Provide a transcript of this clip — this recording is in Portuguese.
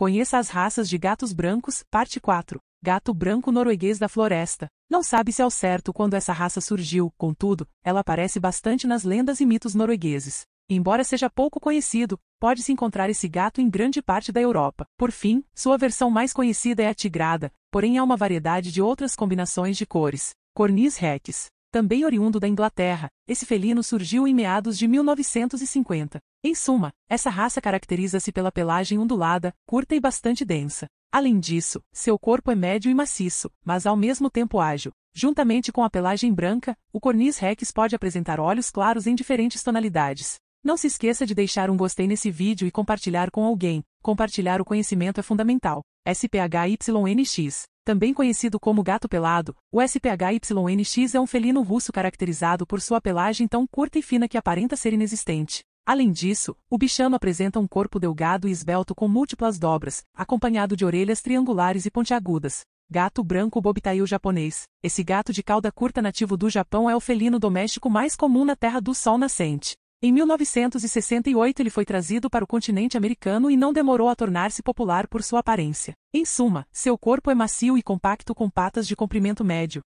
Conheça as raças de gatos brancos, parte 4. Gato branco norueguês da floresta. Não sabe-se ao é certo quando essa raça surgiu, contudo, ela aparece bastante nas lendas e mitos noruegueses. Embora seja pouco conhecido, pode-se encontrar esse gato em grande parte da Europa. Por fim, sua versão mais conhecida é a tigrada, porém há uma variedade de outras combinações de cores. Cornis rex. Também oriundo da Inglaterra, esse felino surgiu em meados de 1950. Em suma, essa raça caracteriza-se pela pelagem ondulada, curta e bastante densa. Além disso, seu corpo é médio e maciço, mas ao mesmo tempo ágil. Juntamente com a pelagem branca, o Cornis rex pode apresentar olhos claros em diferentes tonalidades. Não se esqueça de deixar um gostei nesse vídeo e compartilhar com alguém, Compartilhar o conhecimento é fundamental. SPHYNX, também conhecido como gato pelado, o SPHYNX é um felino russo caracterizado por sua pelagem tão curta e fina que aparenta ser inexistente. Além disso, o bichano apresenta um corpo delgado e esbelto com múltiplas dobras, acompanhado de orelhas triangulares e pontiagudas. Gato branco bobtail japonês. Esse gato de cauda curta nativo do Japão é o felino doméstico mais comum na Terra do Sol Nascente. Em 1968 ele foi trazido para o continente americano e não demorou a tornar-se popular por sua aparência. Em suma, seu corpo é macio e compacto com patas de comprimento médio,